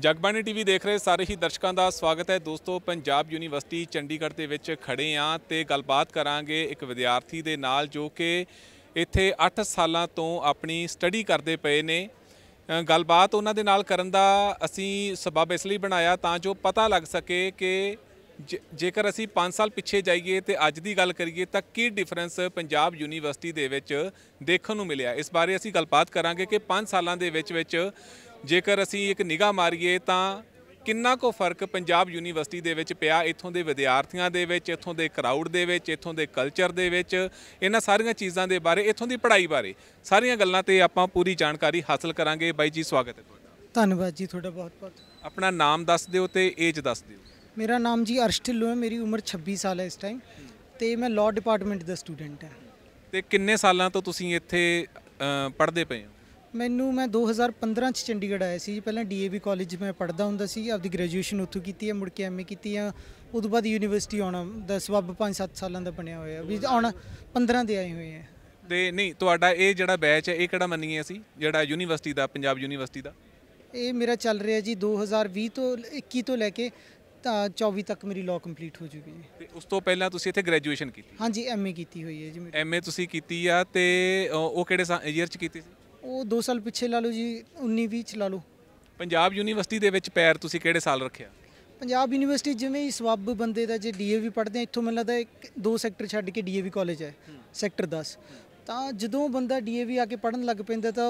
Jagbani TV ਦੇਖ ਰਹੇ ਸਾਰੇ ਹੀ ਦਰਸ਼ਕਾਂ ਦਾ ਸਵਾਗਤ ਹੈ ਦੋਸਤੋ ਪੰਜਾਬ ਯੂਨੀਵਰਸਿਟੀ ਚੰਡੀਗੜ੍ਹ ਦੇ ਵਿੱਚ ਖੜੇ ਆ ਤੇ ਗੱਲਬਾਤ ਕਰਾਂਗੇ ਇੱਕ ਵਿਦਿਆਰਥੀ ਦੇ ਨਾਲ ਜੋ ਕਿ ਇੱਥੇ 8 ਸਾਲਾਂ ਤੋਂ ਆਪਣੀ ਸਟੱਡੀ ਕਰਦੇ ਪਏ ਨੇ ਗੱਲਬਾਤ ਉਹਨਾਂ ਦੇ ਨਾਲ ਕਰਨ ਦਾ ਅਸੀਂ ਸਬਬ ਇਸ ਲਈ ਬਣਾਇਆ ਤਾਂ ਜੋ ਪਤਾ ਲੱਗ ਸਕੇ ਕਿ ਜੇਕਰ ਅਸੀਂ 5 ਸਾਲ ਪਿੱਛੇ ਜਾਈਏ ਤੇ ਅੱਜ ਦੀ ਗੱਲ ਕਰੀਏ ਤਾਂ ਕੀ ਡਿਫਰੈਂਸ ਪੰਜਾਬ ਯੂਨੀਵਰਸਿਟੀ ਦੇ ਵਿੱਚ ਦੇਖਣ ਨੂੰ ਮਿਲਿਆ ਇਸ ਬਾਰੇ ਅਸੀਂ ਗੱਲਬਾਤ ਕਰਾਂਗੇ ਕਿ 5 ਸਾਲਾਂ ਦੇ ਵਿੱਚ ਵਿੱਚ ਜੇਕਰ ਅਸੀਂ ਇੱਕ ਨਿਗਾਹ ਮਾਰੀਏ ਤਾਂ ਕਿੰਨਾ ਕੋ ਫਰਕ ਪੰਜਾਬ ਯੂਨੀਵਰਸਿਟੀ ਦੇ ਵਿੱਚ ਪਿਆ ਇੱਥੋਂ ਦੇ ਵਿਦਿਆਰਥੀਆਂ ਦੇ ਵਿੱਚ ਇੱਥੋਂ ਦੇ ਕਰਾਊਡ ਦੇ ਵਿੱਚ ਇੱਥੋਂ ਦੇ ਕਲਚਰ ਦੇ ਵਿੱਚ ਇਹਨਾਂ ਸਾਰੀਆਂ ਚੀਜ਼ਾਂ ਦੇ ਬਾਰੇ ਇੱਥੋਂ ਦੀ ਪੜ੍ਹਾਈ ਬਾਰੇ ਸਾਰੀਆਂ ਗੱਲਾਂ ਤੇ ਆਪਾਂ ਪੂਰੀ ਜਾਣਕਾਰੀ ਹਾਸਲ ਕਰਾਂਗੇ ਬਾਈ ਜੀ ਸਵਾਗਤ ਹੈ ਤੁਹਾਡਾ ਧੰਨਵਾਦ ਜੀ ਤੁਹਾਡਾ ਬਹੁਤ ਬਹੁਤ ਆਪਣਾ ਨਾਮ ਦੱਸ ਦਿਓ ਤੇ ਏਜ ਦੱਸ ਦਿਓ ਮੇਰਾ ਨਾਮ ਜੀ ਅਰਸ਼ ਢਿੱਲੋਂ ਹੈ ਮੇਰੀ ਉਮਰ 26 ਸਾਲ ਹੈ ਇਸ ਟਾਈਮ ਤੇ ਮੈਂ ਲਾਅ ਡਿਪਾਰਟਮੈਂਟ ਦਾ ਸਟੂਡੈਂਟ ਹਾਂ ਤੇ ਕਿੰਨੇ ਸਾਲਾਂ ਤੋਂ ਤੁਸੀਂ ਇੱਥੇ ਪੜ੍ਹਦੇ ਪਏ ਹੋ ਮੈਨੂੰ ਮੈਂ 2015 ਚ ਚੰਡੀਗੜ੍ਹ ਆਇਆ ਸੀ ਪਹਿਲਾਂ ਡੀਏਵੀ ਕਾਲਜ ਮੈਂ ਪੜ੍ਹਦਾ ਹੁੰਦਾ ਸੀ ਆਪਦੀ ਗ੍ਰੈਜੂਏਸ਼ਨ ਉੱਥੋਂ ਕੀਤੀ ਹੈ ਮੁੜ ਕੇ ਐਮਏ ਕੀਤੀ ਆ ਉਦੋਂ ਬਾਅਦ ਯੂਨੀਵਰਸਿਟੀ ਆਉਣਾ ਦਾ ਸਬਬ 5-7 ਸਾਲਾਂ ਦਾ ਬਣਿਆ ਹੋਇਆ ਵੀ ਆਉਣਾ 15 ਦੇ ਆਏ ਹੋਏ ਆ ਤੇ ਨਹੀਂ ਤੁਹਾਡਾ ਇਹ ਜਿਹੜਾ ਬੈਚ ਹੈ ਇਹ ਕਿਹੜਾ ਮੰਨੀ ਹੈ ਅਸੀਂ ਜਿਹੜਾ ਯੂਨੀਵਰਸਿਟੀ ਦਾ ਪੰਜਾਬ ਯੂਨੀਵਰਸਿਟੀ ਦਾ ਇਹ ਮੇਰਾ ਚੱਲ ਰਿਹਾ ਜੀ 2020 ਤੋਂ 21 ਤੋਂ ਲੈ ਕੇ ਤਾਂ 24 ਤੱਕ ਮੇਰੀ ਲਾਅ ਕੰਪਲੀਟ ਹੋ ਜੂਗੀ ਜੀ ਤੇ ਉਸ ਤੋਂ ਪਹਿਲਾਂ ਤੁਸੀਂ ਇੱਥੇ ਗ੍ਰੈਜੂਏਸ਼ਨ ਕੀਤੀ ਹਾਂਜੀ ਐਮਏ ਕੀਤੀ ਹੋਈ ਹੈ ਜੀ ਮੇਰੀ ਐਮਏ ਤੁਸੀਂ ਕੀਤੀ ਆ ਤੇ ਉਹ ਕਿਹੜੇ ਇਅਰ ਚ ਕੀਤੀ ਸੀ ਉਹ 2 ਸਾਲ ਪਿੱਛੇ ਲਾ ਲਓ ਜੀ 19 20 ਚ ਲਾ ਲਓ ਪੰਜਾਬ ਯੂਨੀਵਰਸਿਟੀ ਦੇ ਵਿੱਚ ਪੈਰ ਤੁਸੀਂ ਕਿਹੜੇ ਸਾਲ ਰੱਖਿਆ ਪੰਜਾਬ ਯੂਨੀਵਰਸਿਟੀ ਜਿਵੇਂ ਹੀ ਸਵੱਬ ਬੰਦੇ ਦਾ ਜੇ ਡੀਏਵੀ ਪੜ੍ਹਦੇ ਆ ਇੱਥੋਂ ਮੈਨੂੰ ਲੱਗਦਾ ਇੱਕ ਦੋ ਸੈਕਟਰ ਛੱਡ ਕੇ ਡੀਏਵੀ ਕਾਲਜ ਹੈ ਸੈਕਟਰ 10 ਤਾਂ ਜਦੋਂ ਬੰਦਾ ਡੀਏਵੀ ਆ ਕੇ ਪੜਨ ਲੱਗ ਪੈਂਦਾ ਤਾਂ